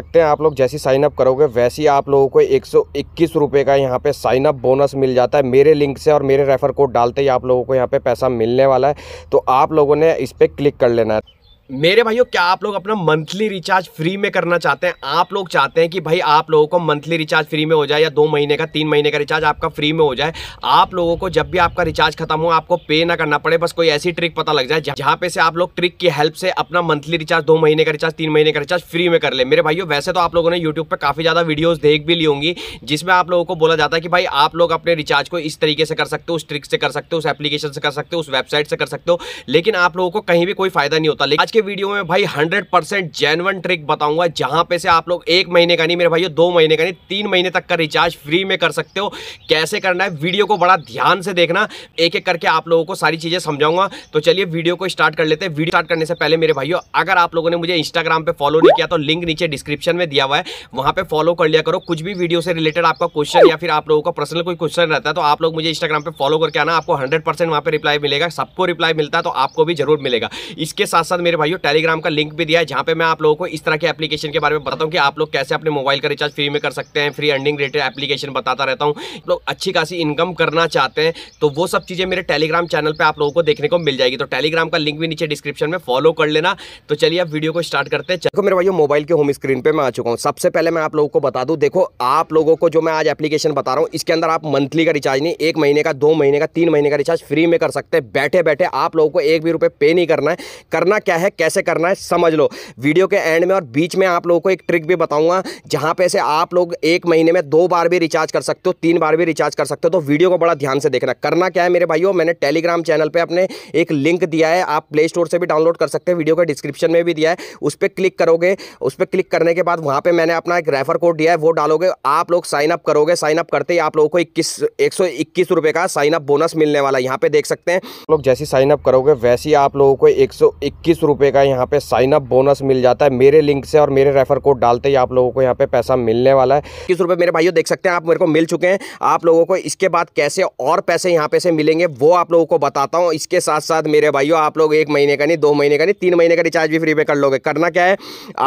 सकते हैं आप लोग जैसी साइन अप करोगे वैसी आप लोगों को एक सौ इक्कीस रुपये का यहाँ पे साइन अप बोनस मिल जाता है मेरे लिंक से और मेरे रेफर कोड डालते ही आप लोगों को यहाँ पे पैसा मिलने वाला है तो आप लोगों ने इस पर क्लिक कर लेना है मेरे भाइयों क्या आप लोग अपना मंथली रिचार्ज फ्री में करना चाहते हैं आप लोग चाहते हैं कि भाई आप लोगों को मंथली रिचार्ज फ्री में हो जाए या दो महीने का तीन महीने का रिचार्ज आपका फ्री में हो जाए आप लोगों को जब भी आपका रिचार्ज खत्म हो आपको पे ना करना पड़े बस कोई ऐसी ट्रिक पता लग जाए जहाँ पे से आप लोग ट्रिक की हेल्प से अपना मंथली रिचार्ज दो महीने का रिचार्ज तीन महीने का रिचार्ज फ्री में कर ले मेरे भाइयों वैसे तो आप लोगों ने यूट्यूब पर काफ़ी ज़्यादा वीडियोज़ देख भी ली होंगी जिसमें आप लोगों को बोला जाता है कि भाई आप लोग अपने रिचार्ज को इस तरीके से कर सकते हो उस ट्रिक से कर सकते हो उस एप्लीकेशन से कर सकते हो उस वेबसाइट से कर सकते हो लेकिन आप लोगों को कहीं भी कोई फायदा नहीं होता लेकिन आज के वीडियो में भाई 100 परसेंट जेनवन ट्रिक बताऊंगा जहां पे से आप लोग एक महीने का नहीं मेरे भाइयों दो महीने का नहीं तीन महीने तक का रिचार्ज फ्री में कर सकते हो कैसे करना है वीडियो को बड़ा ध्यान से देखना एक एक करके आप लोगों को सारी चीज़ें समझाऊंगा तो चलिए वीडियो को स्टार्ट कर लेते हैं वीडियो स्टार्ट करने से पहले मेरे भाइयों अगर आप लोगों ने मुझे इंस्टाग्राम पर फॉलो नहीं किया तो लिंक नीचे डिस्क्रिप्शन में दिया हुआ है वहां पर फॉलो कर लिया करो कुछ भी वीडियो से रिलेटेड आपका क्वेश्चन या फिर आप लोगों का पर्सनल कोई क्वेश्चन रहता है तो आप लोग मुझे इंस्टाग्राम पर फॉलो करके आना आपको हंड्रेड परसेंट वहाँ रिप्लाई मिलेगा सबको रिप्लाई मिलता है तो आपको भी जरूर मिलेगा इसके साथ साथ मेरे भाइयों टेलीग्राम का लिंक भी दिया है जहाँ पे मैं आप लोगों को इस तरह के एप्लीकेशन के बारे में बताता हूँ कि आप लोग कैसे अपने मोबाइल का रिचार्ज फ्री में कर सकते हैं फ्री अर्निंग रिलेटेड एप्लीकेशन बताता रहता हूँ लोग अच्छी खासी इनकम करना चाहते हैं तो वो सब चीज़ें मेरे टेलीग्राम चैनल पर आप लोगों को देखने को मिल जाएगी तो टेलीग्राम का लिंक भी नीचे डिस्क्रिप्शन में फॉलो कर लेना तो चलिए आप वीडियो को स्टार्ट करते हैं चलो मेरे भाइयों मोबाइल के होम स्क्रीन पर मैं आ चुका हूँ सबसे पहले मैं आप लोगों को बता दूँ देखो आप लोगों को जो मैं आज एप्लीकेशन बता रहा हूँ इसके अंदर आप मंथली का रिचार्ज नहीं एक महीने का दो महीने का तीन महीने का रिचार्ज फ्री में कर सकते हैं बैठे बैठे आप लोगों को एक भी रुपये पे नहीं करना है करना क्या है कैसे करना है समझ लो वीडियो के एंड में और बीच में आप लोगों को एक ट्रिक भी बताऊंगा जहां पे से आप लोग एक महीने में दो बार भी रिचार्ज कर सकते हो तीन बार भी रिचार्ज कर सकते हो तो वीडियो को बड़ा ध्यान से देखना करना क्या है मेरे भाइयों मैंने टेलीग्राम चैनल पर अपने एक लिंक दिया है आप प्ले स्टोर से भी डाउनलोड कर सकते हैं वीडियो का डिस्क्रिप्शन में भी दिया है उस पर क्लिक करोगे उस पर क्लिक करने के बाद वहाँ पर मैंने अपना एक रेफर कोड दिया है वो डालोगे आप लोग साइन अप करोगे साइन अप करते ही आप लोगों को इक्कीस एक का साइन अप बोनस मिलने वाला यहाँ पे देख सकते हैं लोग जैसे साइन अप करोगे वैसे ही आप लोगों को एक सौ इक्कीस रुपए रुपये का यहाँ पे साइन अप बोनस मिल जाता है मेरे लिंक से और मेरे रेफर कोड डालते ही आप लोगों को यहाँ पे पैसा मिलने वाला है किस रुपये मेरे भाइयों देख सकते हैं आप मेरे को मिल चुके हैं आप लोगों को इसके बाद कैसे और पैसे यहाँ पे से मिलेंगे वो आप लोगों को बताता हूँ इसके साथ साथ मेरे भाइयों आप लोग एक महीने का नहीं दो महीने का नहीं तीन महीने का रिचार्ज भी फ्री पे कर लोगे करना क्या है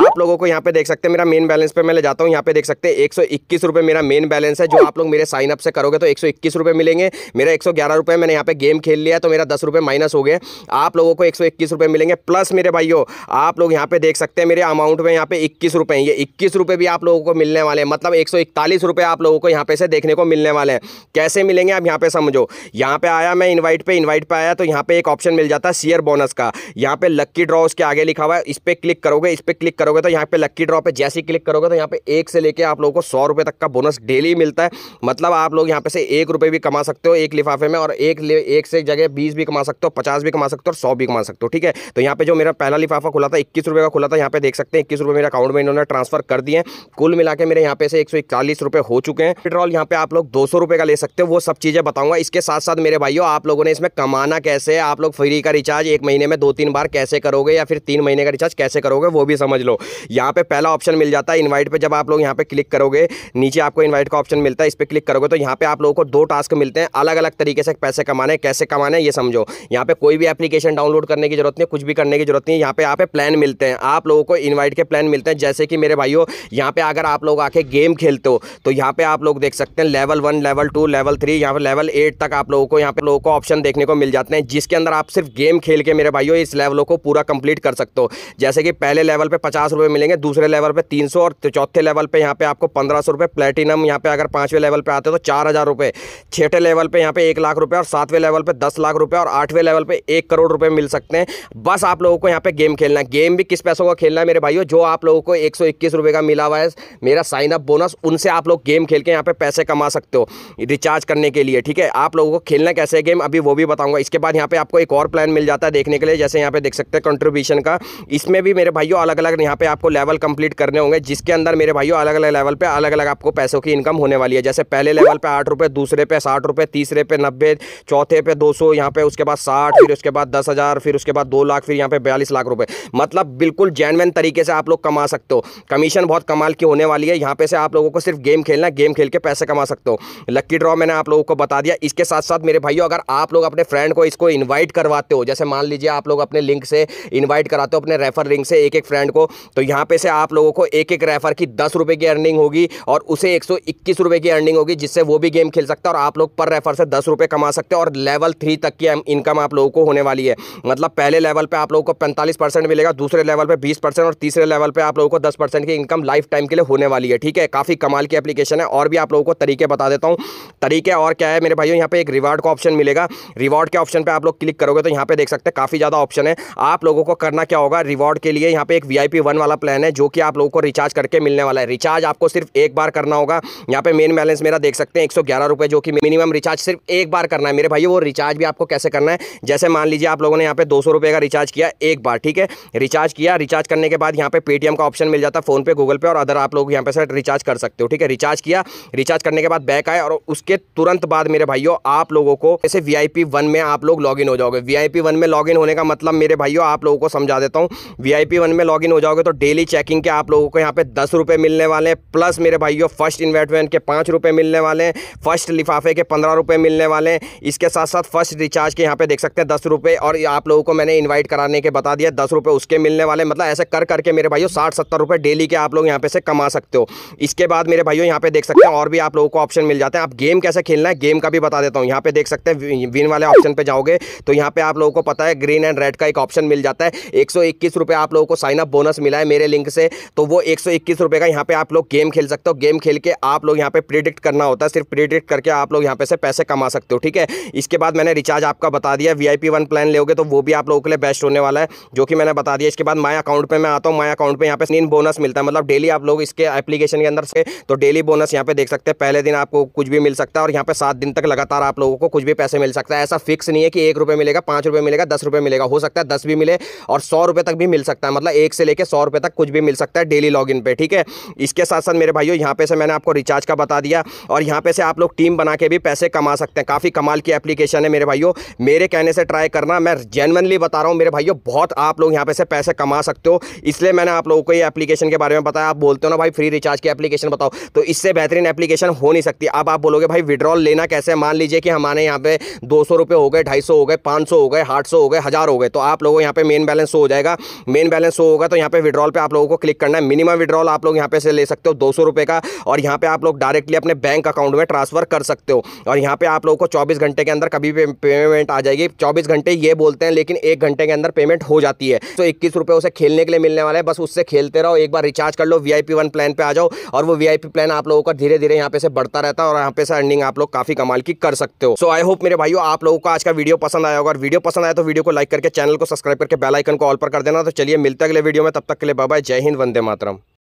आप लोगों को यहाँ पे देख सकते हैं मेरा मेन बैलेंस पे मैं ले जाता हूँ यहाँ पे देख सकते हैं एक मेरा मेन बैलेंस है जो आप लोग मेरे साइन अप से करोगे तो एक मिलेंगे मेरा एक मैंने यहाँ पे गेम खेल लिया तो मेरा दस माइनस हो गया आप लोगों को एक मिलेंगे प्लस मेरे मेरे भाइयों आप लोग यहाँ पे देख सकते हैं मेरे अमाउंट में यहाँ पे इक्कीस रुपये ये इक्कीस रुपए भी आप लोगों को मिलने वाले हैं मतलब एक सौ इकतालीस रुपये आप लोगों को यहाँ पे से देखने को मिलने वाले हैं कैसे मिलेंगे आप यहाँ पे समझो यहाँ पे आया मैं इन्वाइट पे इन्वाइट पे आया तो यहाँ पे एक ऑप्शन मिल जाता है शेयर बोनस का यहाँ पे लक्की ड्रॉ उसके आगे लिखा हुआ है इस पर क्लिक करोगे इस पर क्लिक करोगे तो यहाँ पे लक्की ड्रॉ पर जैसे क्लिक करोगे तो यहाँ पे एक से लेकर आप लोगों को सौ रुपये तक का बोनस डेली मिलता है मतलब आप लोग यहाँ पे से एक रुपये भी कमा सकते हो एक लिफाफे में और एक से जगह बीस भी कमा सकते हो पचास भी कमा सकते हो और सौ भी कमा सकते हो ठीक है तो यहाँ पे जो मेरा पहला लिफाफा खुला था इक्कीस रुपये का खुला था यहाँ पे देख सकते हैं इक्कीस रुपये मेरे अकाउंट में इन्होंने ट्रांसफर कर दिए कुल मिला के मेरे यहाँ पे से एक सौ रुपये हो चुके हैं पेट्रोल यहाँ पे आप लोग दो सौ रुपये का ले सकते हो वो सब चीज़ें बताऊंगा इसके साथ साथ मेरे भाइयों आप लोगों ने इसमें कमाना कैसे है आप लोग फ्री का रिचार्ज एक महीने में दो तीन बार कैसे करोगे या फिर तीन महीने का रिचार्ज कैसे करोगे वो भी समझ लो यहाँ पे पहला ऑप्शन मिल जाता है इन्वाइट पर जब आप लोग यहाँ पे क्लिक करोगे नीचे आपको इन्वाइट का ऑप्शन मिलता है इस पर क्लिक करोगे तो यहाँ पे आप लोगों को दो टास्क मिलते हैं अलग अलग तरीके से पैसे कमाने कैसे कमाने ये समझो यहाँ पे कोई भी एप्लीकेशन डाउनलोड करने की जरूरत नहीं कुछ भी करने की जरूरत ज़रूरत नहीं है यहाँ पे यहाँ पे प्लान मिलते हैं आप लोगों को इन्वाइट के प्लान मिलते हैं जैसे कि मेरे भाइयों यहाँ पे अगर आप लोग आके गेम खेलते हो तो यहाँ पे आप लोग देख सकते हैं level one level two level three यहाँ पर लेवल एट तक आप लोगों को यहाँ पे लोगों को ऑप्शन देखने को मिल जाते हैं जिसके अंदर आप सिर्फ गेम खेल के मेरे भाइयों इस लेवलों को पूरा कंप्लीट कर सकते हो जैसे कि पहले लेवल पर पचास मिलेंगे दूसरे लेवल पर तीन सौ और तो चौथे लेवल पर यहाँ पे आपको पंद्रह सौ रुपये प्लेटिनम यहाँ पे अगर पाँचवें लेवल पर आते हो तो चार हज़ार रुपये छठे लेवल पर यहाँ पे एक लाख रुपये और सातवें लेवल पर दस लाख रुपये और आठवें लेवल पर एक करोड़ रुपये मिल सकते हैं बस आप लोगों को यहाँ पे गेम खेलना है गेम भी किस पैसों का खेलना है मेरे भाइयों जो आप लोगों को एक सौ का मिला हुआ है मेरा साइन अप बोनस उनसे आप लोग गेम खेल के यहाँ पे पैसे कमा सकते हो रिचार्ज करने के लिए ठीक है आप लोगों को खेलना कैसे है गेम अभी वो भी बताऊंगा इसके बाद यहाँ पे आपको एक और प्लान मिल जाता है देखने के लिए जैसे यहाँ पे देख सकते हैं कंट्रीब्यूशन का इसमें भी मेरे भाइयों अलग अलग यहाँ पे आपको लेवल कंप्लीट करने होंगे जिसके अंदर मेरे भाइयों अलग अलग लेवल पे अलग अलग आपको पैसों की इनकम होने वाली है जैसे पहले लेवल पे आठ रुपये दूसरे पे साठ रुपये तीसरे पे नब्बे चौथे पे दो सौ यहाँ पे उसके बाद साठ फिर उसके बाद दस हज़ार फिर उसके बाद दो लाख फिर यहाँ पे चालीस लाख रुपए मतलब बिल्कुल जेनवन तरीके से आप लोग कमा सकते हो कमीशन बहुत कमाल की होने वाली है यहाँ पे से आप लोगों को सिर्फ गेम खेलना गेम खेल के पैसे कमा सकते हो लक्की ड्रॉ मैंने आप लोगों को बता दिया इसके साथ साथ मेरे भाइयों अगर आप लोग अपने फ्रेंड को इसको इन्वाइट करवाते हो जैसे मान लीजिए आप लोग अपने लिंक से इन्वाइट कराते हो अपने रेफर लिंक से एक एक फ्रेंड को तो यहाँ पे से आप लोगों को एक एक रेफर की दस रुपये की अर्निंग होगी और उसे एक सौ इक्कीस रुपये की अर्निंग होगी जिससे वो भी गेम खेल सकता है और आप लोग पर रेफर से दस रुपये कमा सकते हो और लेवल थ्री तक की इनकम आप लोगों को होने वाली है मतलब पहले लेवल पर आप लोगों को पैंतालीस परसेंट मिलेगा दूसरे लेवल पे बीस परसेंट और तीसरे लेवल पे आप लोगों को दस परसेंट की इनकम लाइफ टाइम के लिए होने वाली है ठीक है काफ़ी कमाल की एप्लीकेशन है और भी आप लोगों को तरीके बता देता हूँ तरीके और क्या है मेरे भाइयों यहाँ पे एक रिवार्ड का ऑप्शन मिलेगा रिवॉर्ड के ऑप्शन पर आप लोग क्लिक करोगे तो यहाँ पे देख सकते हैं काफ़ी ज़्यादा ऑप्शन है आप लोगों को करना क्या होगा रिवॉर्ड के लिए यहाँ पे एक वी वन वाला प्लान है जो कि आप लोगों को रिचार्ज करके मिलने वाला है रिचार्ज आपको सिर्फ एक बार करना होगा यहाँ पे मेन बैलेंस मेरा देख सकते हैं एक जो कि मिनिमम रिचार्ज सिर्फ एक बार करना है मेरे भाई वो रिचार्ज भी आपको कैसे करना है जैसे मान लीजिए आप लोगों ने यहाँ पे दो का रिचार्ज किया एक एक बार ठीक है रिचार्ज किया रिचार्ज करने के बाद यहाँ पे पेटीएम का ऑप्शन मिल जाता है फोन पे गूगल पे और अदर आप लोग यहाँ पे सर रिचार्ज कर सकते हो ठीक है रिचार्ज किया रिचार्ज करने के बाद बैक आए और उसके तुरंत बाद मेरे भाइयों आप लोगों को ऐसे वी आई में आप लोग लॉग हो जाओगे वी आई में लॉग होने का मतलब मेरे भाइयों आप लोगों को समझा देता हूँ वी आई में लॉग हो जाओगे तो डेली चेकिंग के आप लोगों को यहाँ पे दस मिलने वाले हैं प्लस मेरे भाइयों फर्स्ट इन्वेस्टमेंट के पाँच मिलने वाले हैं फर्स्ट लिफाफे के पंद्रह मिलने वाले हैं इसके साथ साथ फर्स्ट रिचार्ज के यहाँ पे देख सकते हैं दस और आप लोगों को मैंने इन्वाइट कराने के बता बता दिया दस रुपये उसके मिलने वाले मतलब ऐसे कर करके मेरे भाइयों साठ सत्तर रुपये डेली के आप लोग यहाँ पे से कमा सकते हो इसके बाद मेरे भाइयों यहाँ पे देख सकते हैं और भी आप लोगों को ऑप्शन मिल जाते हैं आप गेम कैसे खेलना है गेम का भी बता देता हूँ यहाँ पे देख सकते हैं विन वाले ऑप्शन पर जाओगे तो यहाँ पे आप लोगों को पता है ग्रीन एंड रेड का एक ऑप्शन मिल जाता है एक सौ आप लोगों को साइन अप बोनस मिला है मेरे लिंक से तो वो एक सौ का यहाँ पे आप लोग गेम खेल सकते हो गेम खेल के आप लोग यहाँ पे प्रिडिक्ट करना होता है सिर्फ प्रिडिक्ट करके आप लोग यहाँ पे से पैसे कमा सकते हो ठीक है इसके बाद मैंने रिचार्ज आपका बता दिया वी आई वन प्लान लोगे तो वो भी आप लोगों के लिए बेस्ट होने वाला है जो कि मैंने बता दिया इसके बाद माई अकाउंट पे मैं आता हूँ माई अकाउंट पे यहाँ पे तीन बोनस मिलता है मतलब डेली आप लोग इसके एप्लीकेशन के अंदर से तो डेली बोनस यहाँ पे देख सकते हैं पहले दिन आपको कुछ भी मिल सकता है और यहाँ पे सात दिन तक लगातार आप लोगों को कुछ भी पैसे मिल सकता है ऐसा फिक्स नहीं है कि एक रुपये मिलेगा पाँच रुपये मिलेगा दस रुपये मिलेगा हो सकता है दस भी मिले और सौ रुपये तक भी मिल सकता है मतलब एक से लेकर सौ रुपये तक कुछ भी मिल सकता है डेली लॉग इन ठीक है इसके साथ साथ मेरे भाइयों यहाँ पे से मैंने आपको रिचार्ज का बता दिया और यहाँ पे से आप लोग टीम बना के भी पैसे कमा सकते हैं काफ़ी कमाल की एप्लीकेशन है मेरे भाइयों मेरे कहने से ट्राई करना मैं जेनवनली बता रहा हूँ मेरे भाइयों बहुत साथ आप लोग यहाँ पे से पैसे कमा सकते हो इसलिए मैंने आप लोगों को ये एप्लीकेशन के बारे में बताया आप बोलते हो ना भाई फ्री रिचार्ज की एप्लीकेशन बताओ तो इससे बेहतरीन एप्लीकेशन हो नहीं सकती अब आप बोलोगे भाई विड्रॉल लेना कैसे मान लीजिए कि हमारे यहाँ पे दो सौ हो गए ढाई सौ हो गए पाँच सौ हो गए आठ सौ हो गए हज़ार हो गए तो आप लोगों यहाँ पे मेन बैलेंस हो जाएगा मेन बैलेंस हो होगा तो यहाँ पे विड्रॉल पर आप लोगों को क्लिक करना है मिनिमम विड्रॉल आप लोग यहाँ पे से ले सकते हो दो सौ का और यहाँ पर आप लोग डायरेक्टली अपने बैंक अकाउंट में ट्रांसफर कर सकते हो और यहाँ पर आप लोगों को चौबीस घंटे के अंदर कभी भी पेमेंट आ जाएगी चौबीस घंटे ये बोलते हैं लेकिन एक घंटे के अंदर पेमेंट हो जाती है तो इक्कीस रुपये उसे खेलने के लिए मिलने वाला है बस उससे खेलते रहो एक बार रिचार्ज कर लो वी वन प्लान पर आ जाओ और वो वी प्लान आप लोगों का धीरे धीरे यहाँ पे से बढ़ता रहता है और यहाँ पे से अर्निंग आप लोग काफ़ी कमाल की कर सकते हो सो आई होप मेरे भाइयों आप लोगों को आज का वीडियो पसंद आया होगा और वीडियो पसंद आया तो वीडियो को लाइक करके चैनल को सब्सक्राइब करके बेलाइकन को ऑल पर कर देना तो चलिए मिलते अगले वीडियो में तब तक के लिए बाबा जय हिंद वंदे मातरम